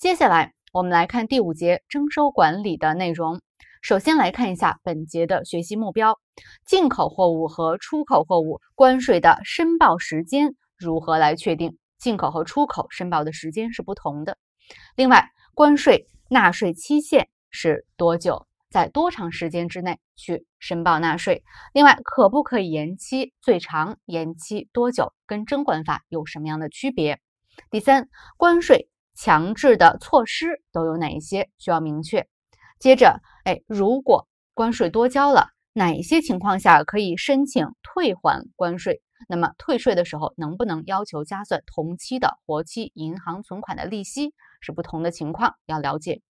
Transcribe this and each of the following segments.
接下来我们来看第五节征收管理的内容。首先来看一下本节的学习目标：进口货物和出口货物关税的申报时间如何来确定？进口和出口申报的时间是不同的。另外，关税纳税期限是多久？在多长时间之内去申报纳税？另外，可不可以延期？最长延期多久？跟征管法有什么样的区别？第三，关税。强制的措施都有哪一些需要明确？接着，哎，如果关税多交了，哪些情况下可以申请退还关税？那么退税的时候能不能要求加算同期的活期银行存款的利息？是不同的情况要了解。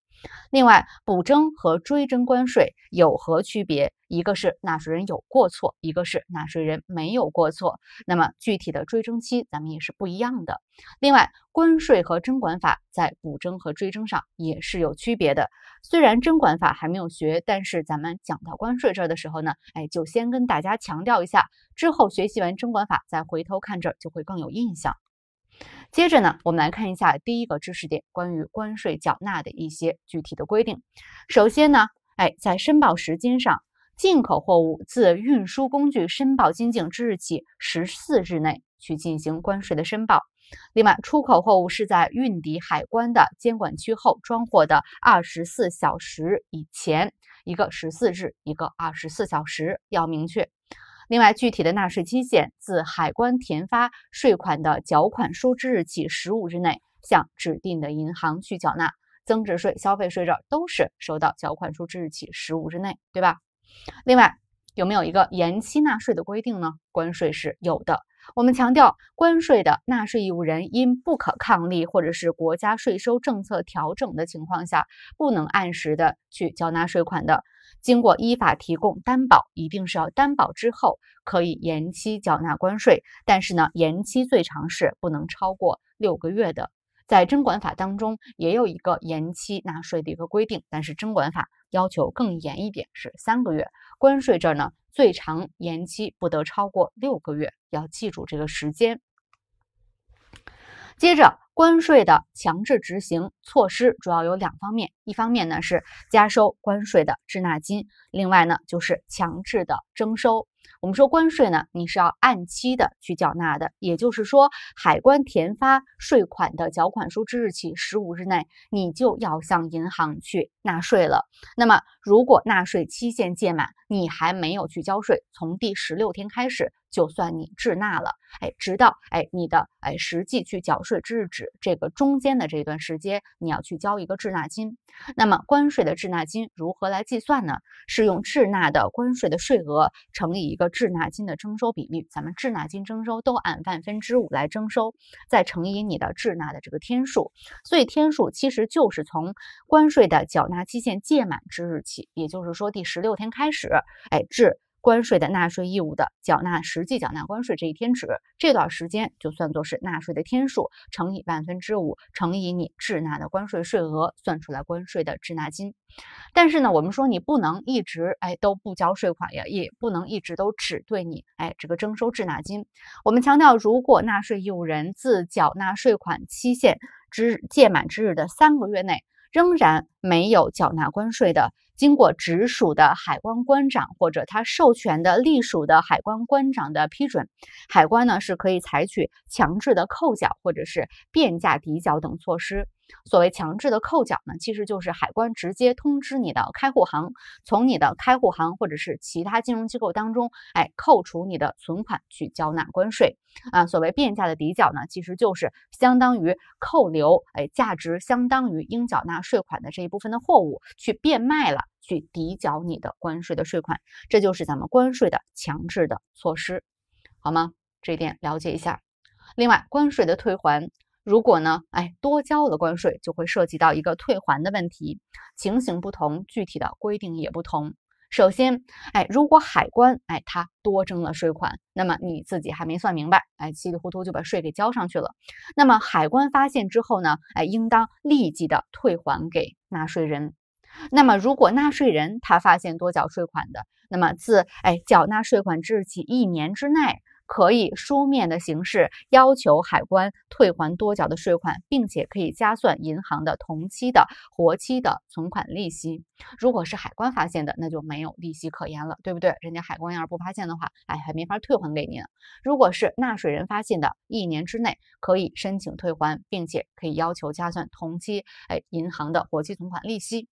另外，补征和追征关税有何区别？一个是纳税人有过错，一个是纳税人没有过错。那么具体的追征期咱们也是不一样的。另外，关税和征管法在补征和追征上也是有区别的。虽然征管法还没有学，但是咱们讲到关税这儿的时候呢，哎，就先跟大家强调一下。之后学习完征管法再回头看这儿，就会更有印象。接着呢，我们来看一下第一个知识点，关于关税缴纳的一些具体的规定。首先呢，哎，在申报时间上，进口货物自运输工具申报进境之日起十四日内去进行关税的申报。另外，出口货物是在运抵海关的监管区后装货的二十四小时以前，一个十四日，一个二十四小时，要明确。另外，具体的纳税期限，自海关填发税款的缴款书之日起十五日内，向指定的银行去缴纳增值税、消费税，这都是收到缴款书之日起十五日内，对吧？另外，有没有一个延期纳税的规定呢？关税是有的。我们强调，关税的纳税义务人因不可抗力或者是国家税收政策调整的情况下，不能按时的去缴纳税款的。经过依法提供担保，一定是要担保之后可以延期缴纳关税，但是呢，延期最长是不能超过六个月的。在征管法当中也有一个延期纳税的一个规定，但是征管法要求更严一点，是三个月。关税这儿呢，最长延期不得超过六个月，要记住这个时间。接着。关税的强制执行措施主要有两方面，一方面呢是加收关税的滞纳金，另外呢就是强制的征收。我们说关税呢，你是要按期的去缴纳的，也就是说，海关填发税款的缴款书之日起十五日内，你就要向银行去纳税了。那么，如果纳税期限届满，你还没有去交税，从第十六天开始，就算你滞纳了，哎，直到哎你的哎实际去缴税之日止，这个中间的这段时间，你要去交一个滞纳金。那么，关税的滞纳金如何来计算呢？是用滞纳的关税的税额乘以。一个滞纳金的征收比例，咱们滞纳金征收都按万分之五来征收，再乘以你的滞纳的这个天数，所以天数其实就是从关税的缴纳期限届满之日起，也就是说第十六天开始，哎，滞。关税的纳税义务的缴纳，实际缴纳关税这一天止，这段时间就算作是纳税的天数，乘以万分之五，乘以你滞纳的关税税额，算出来关税的滞纳金。但是呢，我们说你不能一直哎都不交税款呀，也不能一直都只对你哎这个征收滞纳金。我们强调，如果纳税义务人自缴纳税款期限之届满之日的三个月内。仍然没有缴纳关税的，经过直属的海关关长或者他授权的隶属的海关关长的批准，海关呢是可以采取强制的扣缴或者是变价抵缴等措施。所谓强制的扣缴呢，其实就是海关直接通知你的开户行，从你的开户行或者是其他金融机构当中，哎，扣除你的存款去缴纳关税啊。所谓变价的抵缴呢，其实就是相当于扣留，哎，价值相当于应缴纳税款的这一部分的货物去变卖了，去抵缴你的关税的税款。这就是咱们关税的强制的措施，好吗？这一点了解一下。另外，关税的退还。如果呢？哎，多交了关税，就会涉及到一个退还的问题。情形不同，具体的规定也不同。首先，哎，如果海关，哎，他多征了税款，那么你自己还没算明白，哎，稀里糊涂就把税给交上去了。那么海关发现之后呢？哎，应当立即的退还给纳税人。那么如果纳税人他发现多缴税款的，那么自哎缴纳税款之日起一年之内。可以书面的形式要求海关退还多缴的税款，并且可以加算银行的同期的活期的存款利息。如果是海关发现的，那就没有利息可言了，对不对？人家海关要是不发现的话，哎，还没法退还给您。如果是纳税人发现的，一年之内可以申请退还，并且可以要求加算同期，哎，银行的活期存款利息。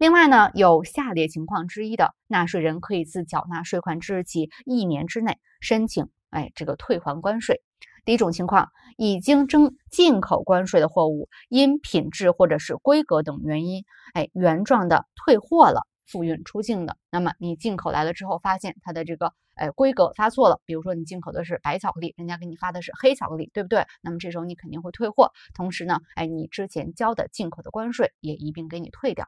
另外呢，有下列情况之一的纳税人，可以自缴纳税款之日起一年之内申请。哎，这个退还关税。第一种情况，已经征进口关税的货物，因品质或者是规格等原因，哎，原状的退货了，复运出境的。那么你进口来了之后，发现它的这个，哎，规格发错了，比如说你进口的是白巧克力，人家给你发的是黑巧克力，对不对？那么这时候你肯定会退货，同时呢，哎，你之前交的进口的关税也一并给你退掉。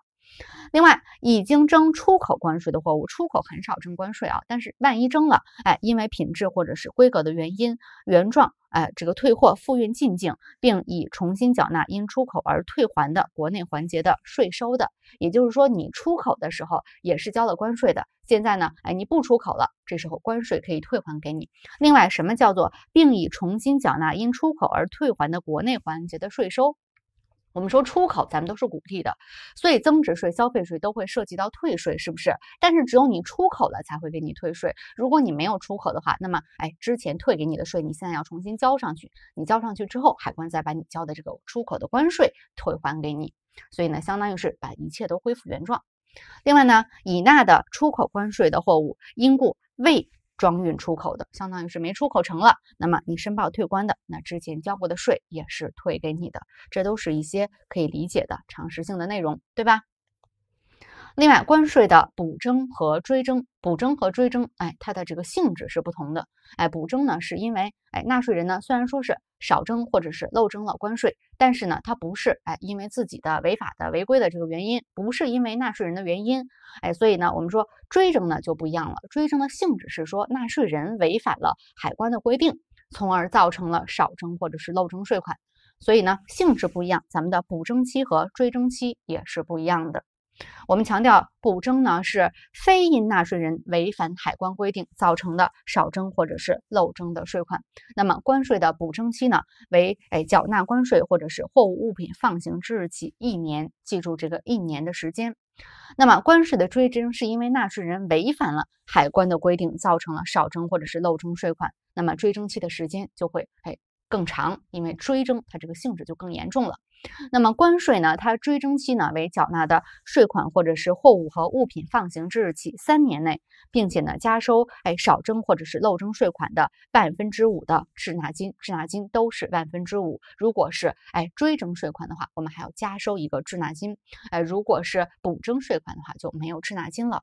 另外，已经征出口关税的货物，出口很少征关税啊。但是万一征了，哎，因为品质或者是规格的原因，原状哎，这个退货复运进境，并已重新缴纳因出口而退还的国内环节的税收的，也就是说，你出口的时候也是交了关税的。现在呢，哎，你不出口了，这时候关税可以退还给你。另外，什么叫做并已重新缴纳因出口而退还的国内环节的税收？我们说出口，咱们都是鼓励的，所以增值税、消费税都会涉及到退税，是不是？但是只有你出口了才会给你退税，如果你没有出口的话，那么，哎，之前退给你的税，你现在要重新交上去。你交上去之后，海关再把你交的这个出口的关税退还给你，所以呢，相当于是把一切都恢复原状。另外呢，已纳的出口关税的货物，因故未。装运出口的，相当于是没出口成了，那么你申报退关的，那之前交过的税也是退给你的，这都是一些可以理解的常识性的内容，对吧？另外，关税的补征和追征，补征和追征，哎，它的这个性质是不同的。哎，补征呢，是因为哎，纳税人呢虽然说是少征或者是漏征了关税，但是呢，他不是哎，因为自己的违法的违规的这个原因，不是因为纳税人的原因，哎，所以呢，我们说追征呢就不一样了。追征的性质是说，纳税人违反了海关的规定，从而造成了少征或者是漏征税款，所以呢，性质不一样，咱们的补征期和追征期也是不一样的。我们强调补征呢，是非因纳税人违反海关规定造成的少征或者是漏征的税款。那么关税的补征期呢，为哎缴纳关税或者是货物物品放行之日起一年，记住这个一年的时间。那么关税的追征是因为纳税人违反了海关的规定，造成了少征或者是漏征税款，那么追征期的时间就会哎更长，因为追征它这个性质就更严重了。那么关税呢？它追征期呢为缴纳的税款或者是货物和物品放行之日起三年内，并且呢加收哎少征或者是漏征税款的万分之五的滞纳金，滞纳金都是万分之五。如果是哎追征税款的话，我们还要加收一个滞纳金。哎，如果是补征税款的话就没有滞纳金了。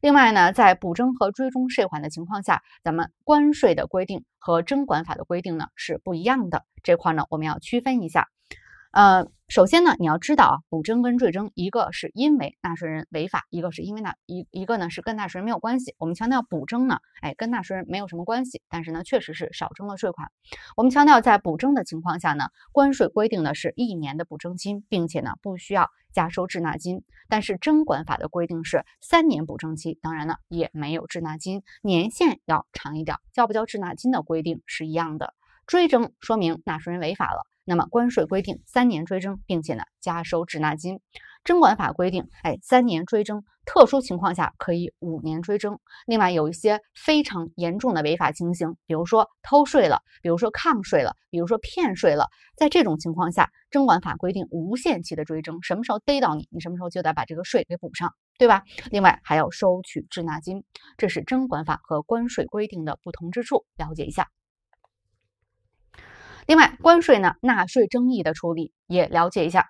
另外呢，在补征和追征税款的情况下，咱们关税的规定和征管法的规定呢是不一样的，这块呢我们要区分一下。呃，首先呢，你要知道啊，补征跟追征，一个是因为纳税人违法，一个是因为哪一一个呢是跟纳税人没有关系。我们强调补征呢，哎，跟纳税人没有什么关系，但是呢确实是少征了税款。我们强调在补征的情况下呢，关税规定的是一年的补征期，并且呢不需要加收滞纳金。但是征管法的规定是三年补征期，当然呢也没有滞纳金，年限要长一点，交不交滞纳金的规定是一样的。追征说明纳税人违法了。那么关税规定三年追征，并且呢加收滞纳金。征管法规定，哎，三年追征，特殊情况下可以五年追征。另外有一些非常严重的违法情形，比如说偷税了，比如说抗税了，比如说骗税了，在这种情况下，征管法规定无限期的追征，什么时候逮到你，你什么时候就得把这个税给补上，对吧？另外还要收取滞纳金，这是征管法和关税规定的不同之处，了解一下。另外，关税呢，纳税争议的处理也了解一下。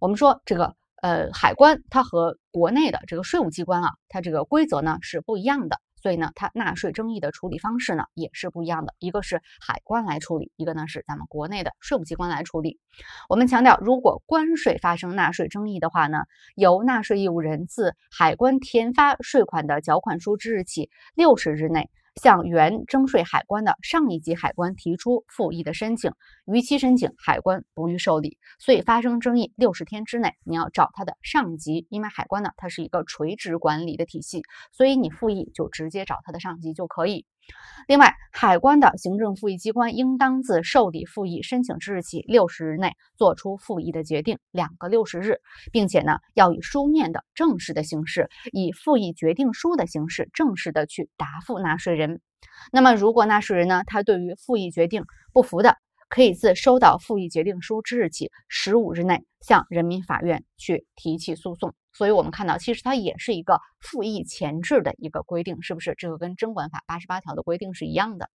我们说这个呃，海关它和国内的这个税务机关啊，它这个规则呢是不一样的，所以呢，它纳税争议的处理方式呢也是不一样的。一个是海关来处理，一个呢是咱们国内的税务机关来处理。我们强调，如果关税发生纳税争议的话呢，由纳税义务人自海关填发税款的缴款书之日起六十日内。向原征税海关的上一级海关提出复议的申请，逾期申请海关不予受理，所以发生争议六十天之内你要找他的上级，因为海关呢它是一个垂直管理的体系，所以你复议就直接找他的上级就可以。另外，海关的行政复议机关应当自受理复议申请之日起六十日内作出复议的决定，两个六十日，并且呢，要以书面的正式的形式，以复议决定书的形式正式的去答复纳税人。那么，如果纳税人呢，他对于复议决定不服的，可以自收到复议决定书之日起十五日内向人民法院去提起诉讼。所以我们看到，其实它也是一个复议前置的一个规定，是不是？这个跟征管法八十八条的规定是一样的。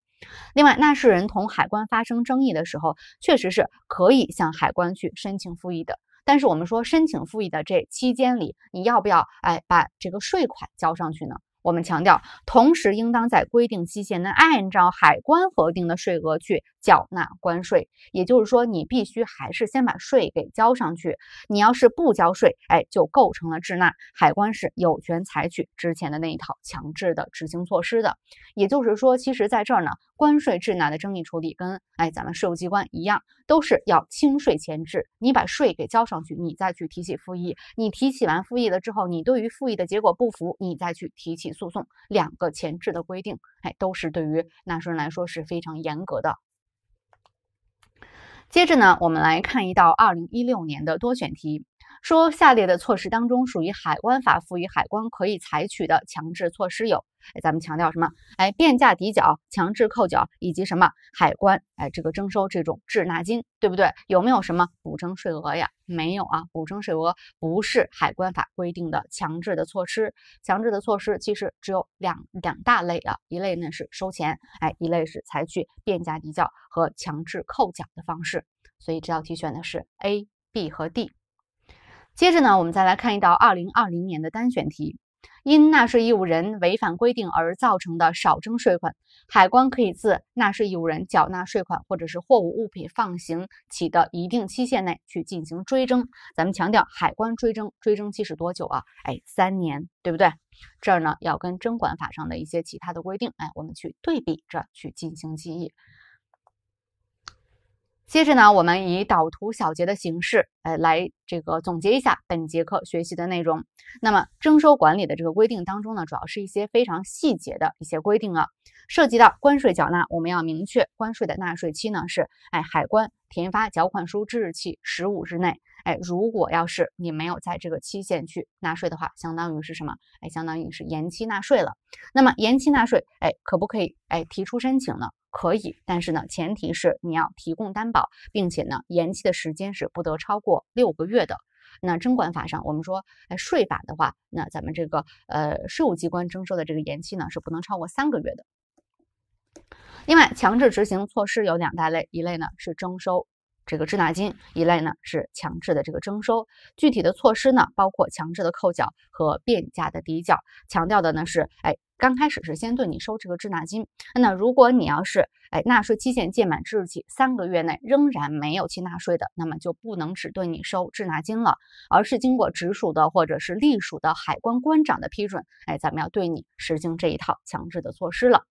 另外，纳税人同海关发生争议的时候，确实是可以向海关去申请复议的。但是我们说，申请复议的这期间里，你要不要哎把这个税款交上去呢？我们强调，同时应当在规定期限内按照海关核定的税额去缴纳关税。也就是说，你必须还是先把税给交上去。你要是不交税，哎，就构成了滞纳。海关是有权采取之前的那一套强制的执行措施的。也就是说，其实在这儿呢，关税滞纳的争议处理跟哎咱们税务机关一样，都是要清税前置。你把税给交上去，你再去提起复议。你提起完复议了之后，你对于复议的结果不服，你再去提起。诉讼两个前置的规定，哎，都是对于纳税人来说是非常严格的。接着呢，我们来看一道二零一六年的多选题，说下列的措施当中，属于海关法赋予海关可以采取的强制措施有。哎，咱们强调什么？哎，变价抵缴、强制扣缴以及什么海关？哎，这个征收这种滞纳金，对不对？有没有什么补征税额呀？没有啊，补征税额不是海关法规定的强制的措施。强制的措施其实只有两两大类啊，一类呢是收钱，哎，一类是采取变价抵缴和强制扣缴的方式。所以这道题选的是 A、B 和 D。接着呢，我们再来看一道二零二零年的单选题。因纳税义务人违反规定而造成的少征税款，海关可以自纳税义务人缴纳税款或者是货物物品放行起的一定期限内去进行追征。咱们强调，海关追征追征期是多久啊？哎，三年，对不对？这儿呢要跟征管法上的一些其他的规定，哎，我们去对比着去进行记忆。接着呢，我们以导图小结的形式，哎，来这个总结一下本节课学习的内容。那么征收管理的这个规定当中呢，主要是一些非常细节的一些规定啊。涉及到关税缴纳，我们要明确关税的纳税期呢是，哎，海关填发缴款书之日起十五日内。哎，如果要是你没有在这个期限去纳税的话，相当于是什么？哎，相当于是延期纳税了。那么延期纳税，哎，可不可以哎提出申请呢？可以，但是呢，前提是你要提供担保，并且呢，延期的时间是不得超过六个月的。那征管法上，我们说税法的话，那咱们这个呃税务机关征收的这个延期呢，是不能超过三个月的。另外，强制执行措施有两大类，一类呢是征收。这个滞纳金一类呢是强制的这个征收，具体的措施呢包括强制的扣缴和变价的抵缴。强调的呢是，哎，刚开始是先对你收这个滞纳金，那如果你要是哎纳税期限届满之日起三个月内仍然没有去纳税的，那么就不能只对你收滞纳金了，而是经过直属的或者是隶属的海关关长的批准，哎，咱们要对你实行这一套强制的措施了。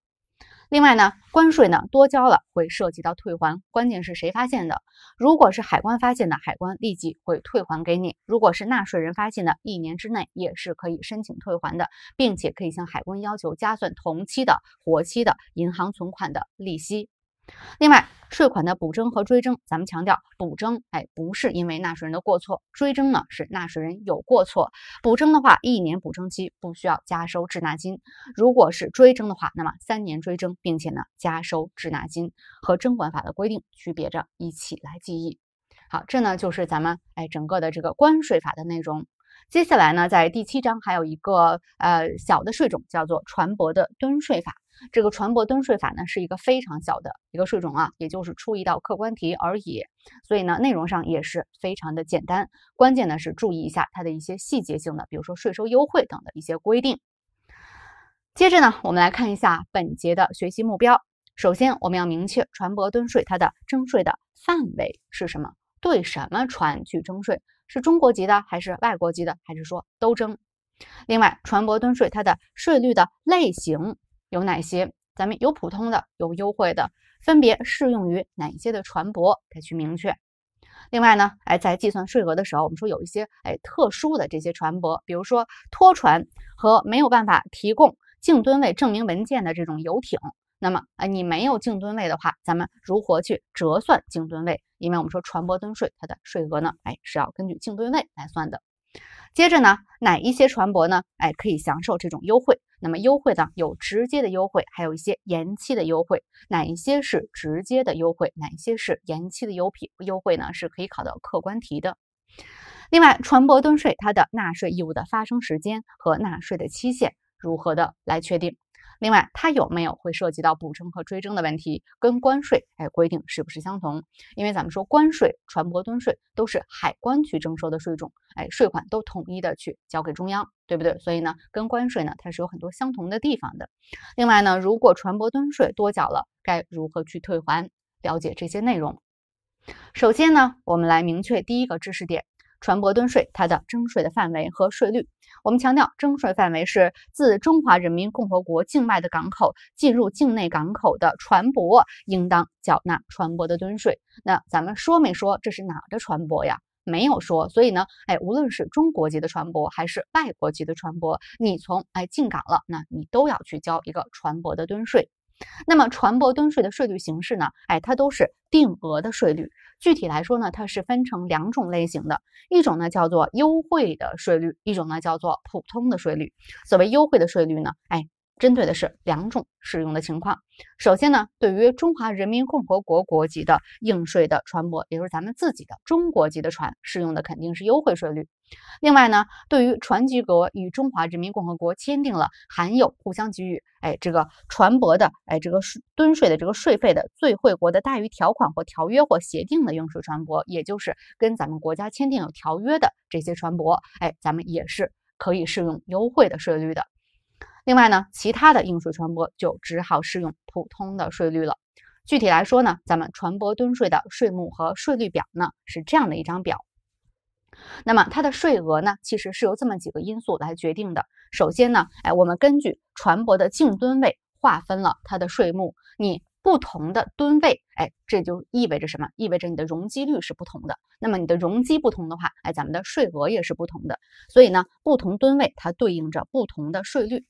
另外呢，关税呢多交了会涉及到退还，关键是谁发现的。如果是海关发现的，海关立即会退还给你；如果是纳税人发现的，一年之内也是可以申请退还的，并且可以向海关要求加算同期的活期的银行存款的利息。另外，税款的补征和追征，咱们强调补征，哎，不是因为纳税人的过错；追征呢，是纳税人有过错。补征的话，一年补征期，不需要加收滞纳金；如果是追征的话，那么三年追征，并且呢，加收滞纳金。和征管法的规定区别着一起来记忆。好，这呢就是咱们哎整个的这个关税法的内容。接下来呢，在第七章还有一个呃小的税种，叫做船舶的吨税法。这个船舶吨税法呢，是一个非常小的一个税种啊，也就是出一道客观题而已。所以呢，内容上也是非常的简单，关键呢是注意一下它的一些细节性的，比如说税收优惠等的一些规定。接着呢，我们来看一下本节的学习目标。首先，我们要明确船舶吨税它的征税的范围是什么，对什么船去征税，是中国籍的还是外国籍的，还是说都征？另外，船舶吨税它的税率的类型。有哪些？咱们有普通的，有优惠的，分别适用于哪些的船舶？再去明确。另外呢，哎，在计算税额的时候，我们说有一些哎特殊的这些船舶，比如说拖船和没有办法提供净吨位证明文件的这种游艇，那么哎，你没有净吨位的话，咱们如何去折算净吨位？因为我们说船舶吨税它的税额呢，哎，是要根据净吨位来算的。接着呢，哪一些船舶呢？哎，可以享受这种优惠。那么优惠呢，有直接的优惠，还有一些延期的优惠。哪一些是直接的优惠，哪一些是延期的优品优惠呢？是可以考到客观题的。另外，船舶吨税它的纳税义务的发生时间和纳税的期限如何的来确定？另外，它有没有会涉及到补征和追征的问题？跟关税，哎，规定是不是相同？因为咱们说关税、船舶吨税都是海关去征收的税种，哎，税款都统一的去交给中央，对不对？所以呢，跟关税呢，它是有很多相同的地方的。另外呢，如果船舶吨税多缴了，该如何去退还？了解这些内容。首先呢，我们来明确第一个知识点。船舶吨税，它的征税的范围和税率，我们强调征税范围是自中华人民共和国境外的港口进入境内港口的船舶，应当缴纳船舶的吨税。那咱们说没说这是哪的船舶呀？没有说。所以呢，哎，无论是中国籍的船舶还是外国籍的船舶，你从哎进港了，那你都要去交一个船舶的吨税。那么船舶吨税的税率形式呢？哎，它都是定额的税率。具体来说呢，它是分成两种类型的，一种呢叫做优惠的税率，一种呢叫做普通的税率。所谓优惠的税率呢，哎，针对的是两种适用的情况。首先呢，对于中华人民共和国国籍的应税的船舶，也就是咱们自己的中国籍的船，适用的肯定是优惠税率。另外呢，对于船及阁与中华人民共和国签订了含有互相给予哎这个船舶的哎这个税吨税的这个税费的最惠国的待遇条款或条约或协定的应税船舶，也就是跟咱们国家签订有条约的这些船舶，哎，咱们也是可以适用优惠的税率的。另外呢，其他的应税船舶就只好适用普通的税率了。具体来说呢，咱们船舶吨税的税目和税率表呢是这样的一张表。那么它的税额呢，其实是由这么几个因素来决定的。首先呢，哎，我们根据船舶的净吨位划分了它的税目。你不同的吨位，哎，这就意味着什么？意味着你的容积率是不同的。那么你的容积不同的话，哎，咱们的税额也是不同的。所以呢，不同吨位它对应着不同的税率。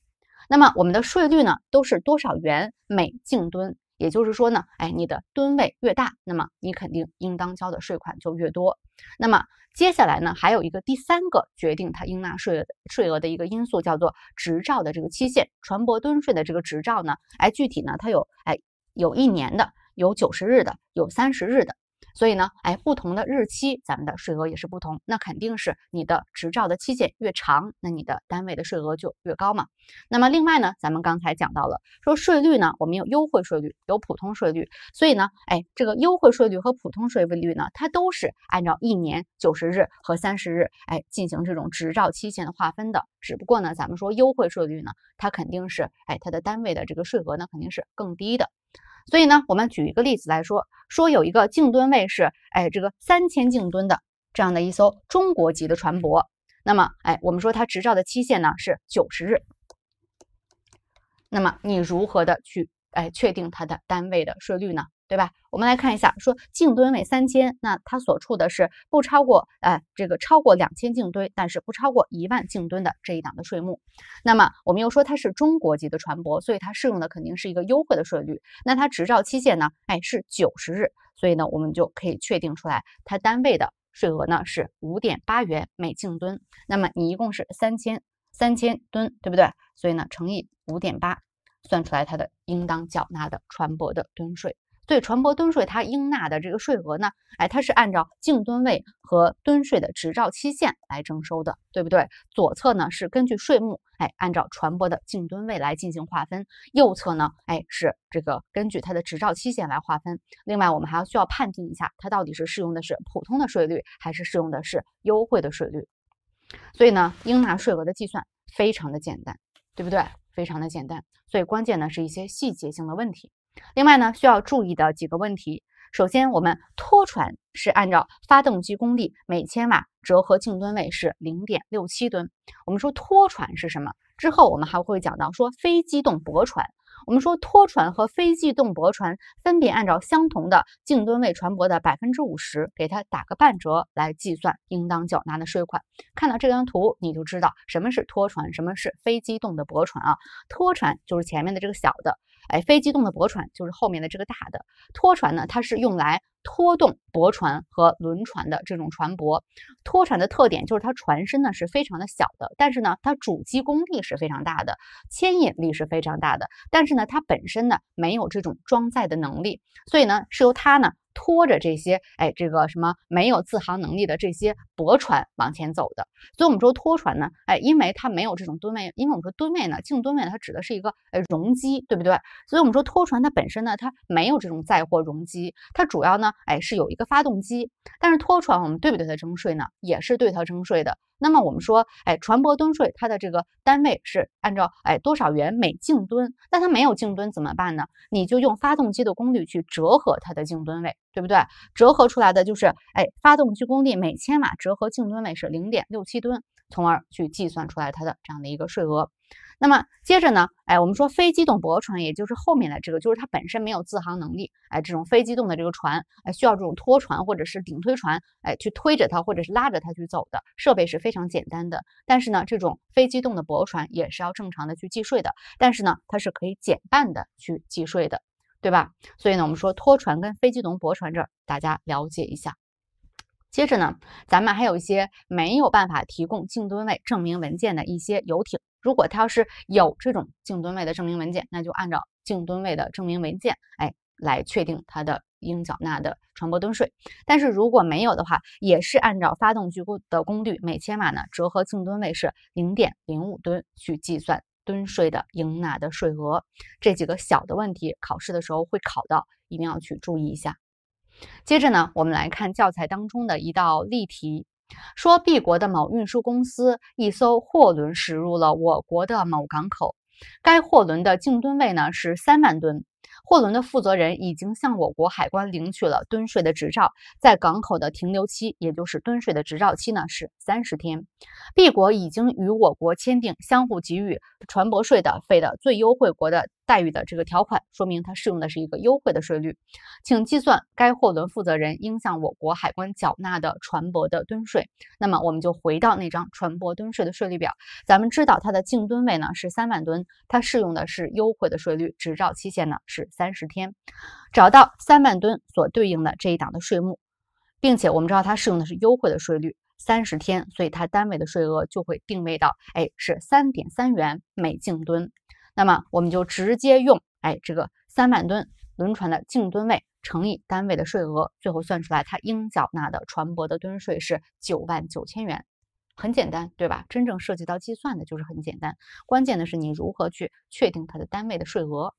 那么我们的税率呢，都是多少元每净吨？也就是说呢，哎，你的吨位越大，那么你肯定应当交的税款就越多。那么接下来呢，还有一个第三个决定它应纳税税额的一个因素，叫做执照的这个期限。船舶吨税的这个执照呢，哎，具体呢，它有哎有一年的，有九十日的，有三十日的。所以呢，哎，不同的日期，咱们的税额也是不同。那肯定是你的执照的期限越长，那你的单位的税额就越高嘛。那么另外呢，咱们刚才讲到了，说税率呢，我们有优惠税率，有普通税率。所以呢，哎，这个优惠税率和普通税率呢，它都是按照一年九十日和三十日，哎，进行这种执照期限的划分的。只不过呢，咱们说优惠税率呢，它肯定是，哎，它的单位的这个税额呢，肯定是更低的。所以呢，我们举一个例子来说，说有一个净吨位是，哎，这个三千净吨的这样的一艘中国籍的船舶，那么，哎，我们说它执照的期限呢是九十日，那么你如何的去，哎，确定它的单位的税率呢？对吧？我们来看一下，说净吨位三千，那它所处的是不超过，哎，这个超过两千净吨，但是不超过一万净吨的这一档的税目。那么我们又说它是中国籍的船舶，所以它适用的肯定是一个优惠的税率。那它执照期限呢？哎，是九十日。所以呢，我们就可以确定出来，它单位的税额呢是五点八元每净吨。那么你一共是三千三千吨，对不对？所以呢，乘以五点八，算出来它的应当缴纳的船舶的吨税。对船舶吨税，它应纳的这个税额呢，哎，它是按照净吨位和吨税的执照期限来征收的，对不对？左侧呢是根据税目，哎，按照船舶的净吨位来进行划分；右侧呢，哎，是这个根据它的执照期限来划分。另外，我们还要需要判定一下，它到底是适用的是普通的税率，还是适用的是优惠的税率。所以呢，应纳税额的计算非常的简单，对不对？非常的简单。所以关键呢是一些细节性的问题。另外呢，需要注意的几个问题。首先，我们拖船是按照发动机功率每千瓦折合净吨位是零点六七吨。我们说拖船是什么？之后我们还会讲到说非机动驳船。我们说拖船和非机动驳船分别按照相同的净吨位船舶的百分之五十，给它打个半折来计算应当缴纳的税款。看到这张图，你就知道什么是拖船，什么是非机动的驳船啊。拖船就是前面的这个小的，哎，非机动的驳船就是后面的这个大的。拖船呢，它是用来。拖动驳船和轮船的这种船舶，拖船的特点就是它船身呢是非常的小的，但是呢它主机功率是非常大的，牵引力是非常大的，但是呢它本身呢没有这种装载的能力，所以呢是由它呢。拖着这些，哎，这个什么没有自航能力的这些驳船往前走的，所以我们说拖船呢，哎，因为它没有这种吨位，因为我们说吨位呢，净吨位呢，它指的是一个呃容积，对不对？所以我们说拖船它本身呢，它没有这种载货容积，它主要呢，哎，是有一个发动机。但是拖船我们对不对它征税呢？也是对它征税的。那么我们说，哎，船舶吨税它的这个单位是按照哎多少元每净吨，但它没有净吨怎么办呢？你就用发动机的功率去折合它的净吨位，对不对？折合出来的就是哎，发动机功率每千瓦折合净吨位是零点六七吨。从而去计算出来它的这样的一个税额。那么接着呢，哎，我们说非机动驳船，也就是后面的这个，就是它本身没有自航能力，哎，这种非机动的这个船，哎，需要这种拖船或者是顶推船，哎，去推着它或者是拉着它去走的设备是非常简单的。但是呢，这种非机动的驳船也是要正常的去计税的，但是呢，它是可以减半的去计税的，对吧？所以呢，我们说拖船跟非机动驳船这儿大家了解一下。接着呢，咱们还有一些没有办法提供净吨位证明文件的一些游艇，如果它要是有这种净吨位的证明文件，那就按照净吨位的证明文件，哎，来确定它的应缴纳的船舶吨税。但是如果没有的话，也是按照发动机功的功率每千瓦呢折合净吨位是零点零五吨去计算吨税的应纳的税额。这几个小的问题，考试的时候会考到，一定要去注意一下。接着呢，我们来看教材当中的一道例题，说 B 国的某运输公司一艘货轮驶入了我国的某港口，该货轮的净吨位呢是三万吨，货轮的负责人已经向我国海关领取了吨税的执照，在港口的停留期，也就是吨税的执照期呢是三十天，B 国已经与我国签订相互给予船舶税的费的最优惠国的。待遇的这个条款说明，它适用的是一个优惠的税率。请计算该货轮负责人应向我国海关缴纳的船舶的吨税。那么，我们就回到那张船舶吨税的税率表。咱们知道它的净吨位呢是三万吨，它适用的是优惠的税率，执照期限呢是三十天。找到三万吨所对应的这一档的税目，并且我们知道它适用的是优惠的税率，三十天，所以它单位的税额就会定位到，哎，是三点三元每净吨。那么我们就直接用，哎，这个三万吨轮船的净吨位乘以单位的税额，最后算出来它应缴纳的船舶的吨税是九万九千元，很简单，对吧？真正涉及到计算的就是很简单，关键的是你如何去确定它的单位的税额。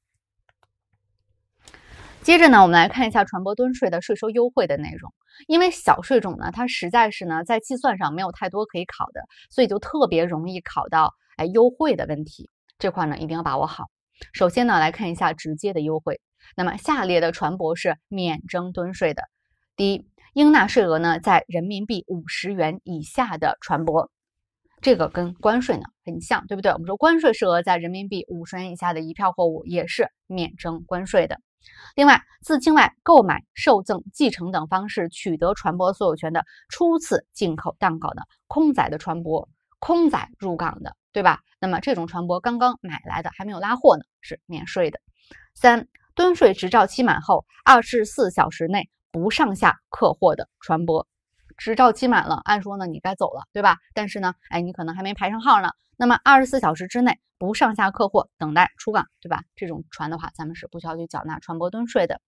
接着呢，我们来看一下船舶吨税的税收优惠的内容，因为小税种呢，它实在是呢在计算上没有太多可以考的，所以就特别容易考到哎优惠的问题。这块呢，一定要把握好。首先呢，来看一下直接的优惠。那么，下列的船舶是免征吨税的：第一，应纳税额呢在人民币五十元以下的船舶，这个跟关税呢很像，对不对？我们说关税税额在人民币五十元以下的一票货物也是免征关税的。另外，自境外购买、受赠、继承等方式取得船舶所有权的初次进口档港的空载的船舶，空载入港的。对吧？那么这种船舶刚刚买来的，还没有拉货呢，是免税的。三吨税执照期满后二十四小时内不上下客货的船舶，执照期满了，按说呢你该走了，对吧？但是呢，哎，你可能还没排上号呢。那么二十四小时之内。不上下客货，等待出港，对吧？这种船的话，咱们是不需要去缴纳船舶吨税的。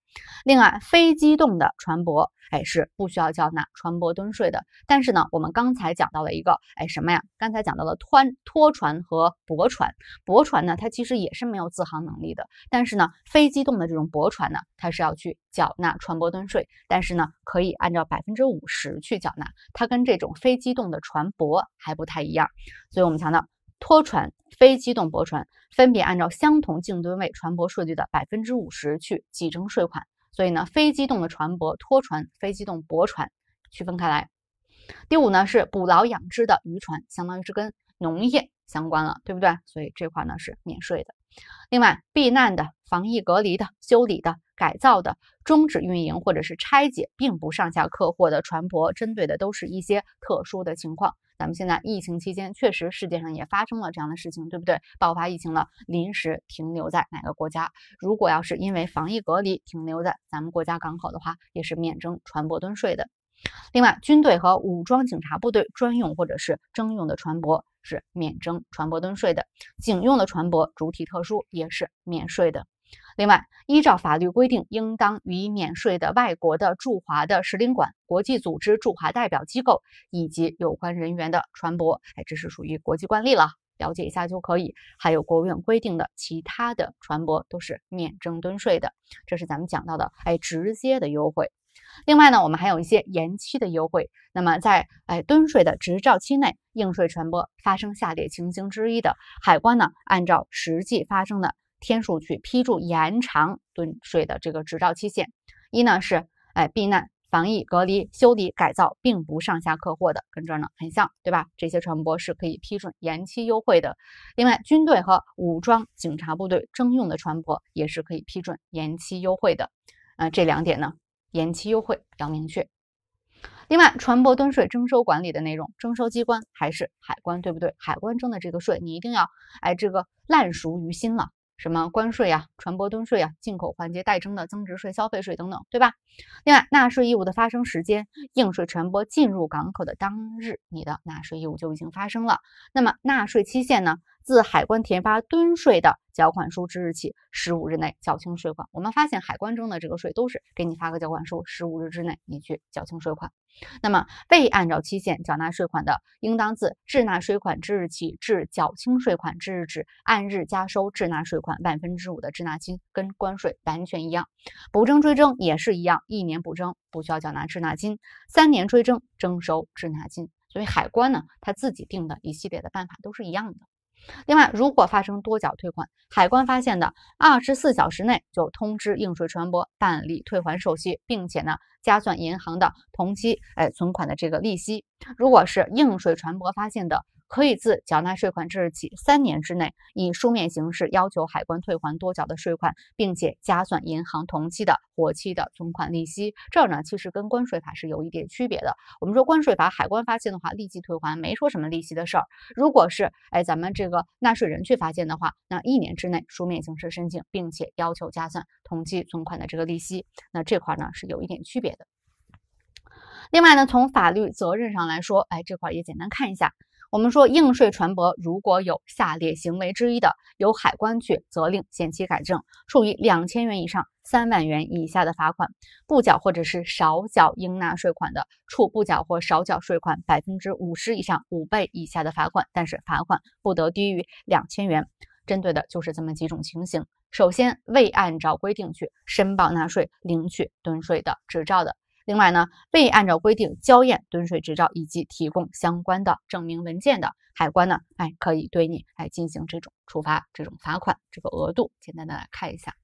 另外，非机动的船舶，哎，是不需要缴纳船舶吨税的。但是呢，我们刚才讲到了一个，哎，什么呀？刚才讲到了拖拖船和驳船。驳船呢，它其实也是没有自航能力的。但是呢，非机动的这种驳船呢，它是要去缴纳船舶吨税，但是呢，可以按照百分之五十去缴纳，它跟这种非机动的船舶还不太一样。所以我们强调。拖船、非机动驳船分别按照相同净吨位船舶税率的百分之五十去计征税款，所以呢，非机动的船舶、拖船、非机动泊船区分开来。第五呢是捕捞养殖的渔船，相当于是跟农业相关了，对不对？所以这块呢是免税的。另外，避难的、防疫隔离的、修理的。改造的终止运营或者是拆解，并不上下客货的船舶，针对的都是一些特殊的情况。咱们现在疫情期间，确实世界上也发生了这样的事情，对不对？爆发疫情了，临时停留在哪个国家？如果要是因为防疫隔离停留在咱们国家港口的话，也是免征船舶吨税的。另外，军队和武装警察部队专用或者是征用的船舶是免征船舶吨税的，警用的船舶主体特殊也是免税的。另外，依照法律规定，应当予以免税的外国的驻华的使领馆、国际组织驻华代表机构以及有关人员的船舶，哎，这是属于国际惯例了，了解一下就可以。还有国务院规定的其他的船舶都是免征吨税的，这是咱们讲到的，哎，直接的优惠。另外呢，我们还有一些延期的优惠。那么在哎吨税的执照期内，应税船舶发生下列情形之一的，海关呢，按照实际发生的。天数去批注延长吨税的这个执照期限。一呢是哎避难、防疫、隔离、修理、改造，并不上下客货的，跟这儿呢很像，对吧？这些船舶是可以批准延期优惠的。另外，军队和武装警察部队征用的船舶也是可以批准延期优惠的。啊，这两点呢，延期优惠要明确。另外，船舶吨税征收管理的内容，征收机关还是海关，对不对？海关征的这个税，你一定要哎这个烂熟于心了。什么关税啊，船舶吨税啊，进口环节代征的增值税、消费税等等，对吧？另外，纳税义务的发生时间，应税船舶进入港口的当日，你的纳税义务就已经发生了。那么，纳税期限呢？自海关填发吨税的缴款书之日起十五日内缴清税款。我们发现，海关征的这个税都是给你发个缴款书，十五日之内你去缴清税款。那么，未按照期限缴纳税款的，应当自滞纳税款之日起至缴清税款之日止，按日加收滞纳税款万分之五的滞纳金，跟关税完全一样。补征、追征也是一样，一年补征不需要缴纳滞纳金，三年追征征收滞纳金。所以海关呢，他自己定的一系列的办法都是一样的。另外，如果发生多缴退款，海关发现的，二十四小时内就通知应税船舶办理退还手续，并且呢，加算银行的同期哎存款的这个利息。如果是应税船舶发现的。可以自缴纳税款之日起三年之内，以书面形式要求海关退还多缴的税款，并且加算银行同期的活期的存款利息。这儿呢，其实跟关税法是有一点区别的。我们说关税法，海关发现的话立即退还，没说什么利息的事儿。如果是哎咱们这个纳税人去发现的话，那一年之内书面形式申请，并且要求加算同期存款的这个利息，那这块呢是有一点区别的。另外呢，从法律责任上来说，哎这块也简单看一下。我们说，应税船舶如果有下列行为之一的，由海关去责令限期改正，处以两千元以上三万元以下的罚款；不缴或者是少缴应纳税款的，处不缴或少缴税款百分之五十以上五倍以下的罚款，但是罚款不得低于两千元。针对的就是这么几种情形：首先，未按照规定去申报纳税、领取吨税的执照的。另外呢，未按照规定交验吨税执照以及提供相关的证明文件的海关呢，哎，可以对你来进行这种处罚，这种罚款这个额度简单的来看一下。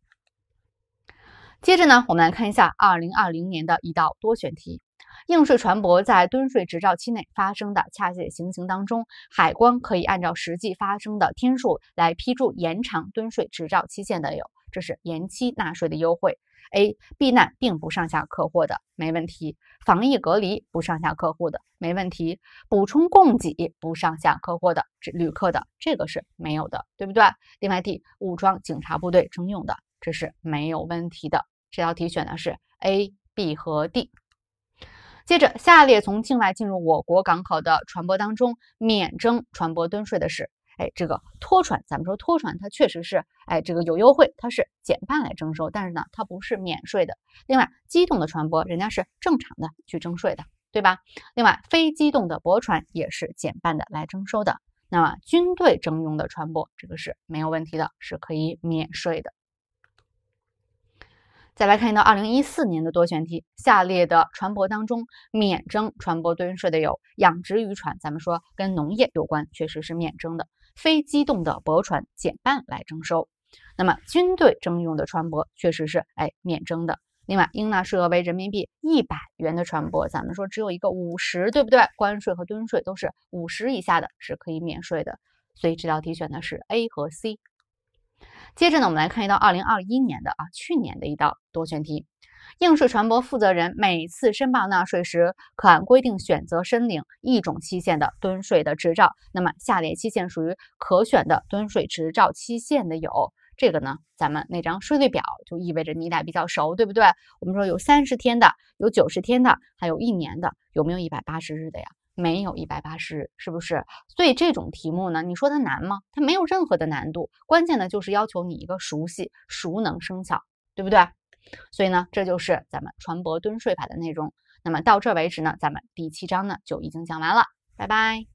接着呢，我们来看一下二零二零年的一道多选题：应税船舶在吨税执照期内发生的下行情形当中，海关可以按照实际发生的天数来批注延长吨税执照期限的有。这是延期纳税的优惠。A. 避难并不上下客户的，没问题。防疫隔离不上下客户的，没问题。补充供给不上下客户的，是旅客的，这个是没有的，对不对？另外，D. 武装警察部队征用的，这是没有问题的。这道题选的是 A、B 和 D。接着，下列从境外进入我国港口的船舶当中，免征船舶吨税的是？哎，这个拖船，咱们说拖船，它确实是哎，这个有优惠，它是减半来征收，但是呢，它不是免税的。另外，机动的船舶人家是正常的去征税的，对吧？另外，非机动的驳船也是减半的来征收的。那么，军队征用的船舶，这个是没有问题的，是可以免税的。再来看一道二零一四年的多选题：下列的船舶当中，免征船舶吨税的有养殖渔船。咱们说跟农业有关，确实是免征的。非机动的驳船减半来征收，那么军队征用的船舶确实是哎免征的。另外，应纳税额为人民币一百元的船舶，咱们说只有一个五十，对不对？关税和吨税都是五十以下的，是可以免税的。所以这道题选的是 A 和 C。接着呢，我们来看一道二零二一年的啊去年的一道多选题。应税船舶负责人每次申报纳税时，可按规定选择申领一种期限的吨税的执照。那么，下列期限属于可选的吨税执照期限的有？这个呢，咱们那张税率表就意味着你俩比较熟，对不对？我们说有三十天的，有九十天的，还有一年的，有没有一百八十日的呀？没有一百八十日，是不是？所以这种题目呢，你说它难吗？它没有任何的难度，关键呢就是要求你一个熟悉，熟能生巧，对不对？所以呢，这就是咱们船舶吨税法的内容。那么到这为止呢，咱们第七章呢就已经讲完了。拜拜。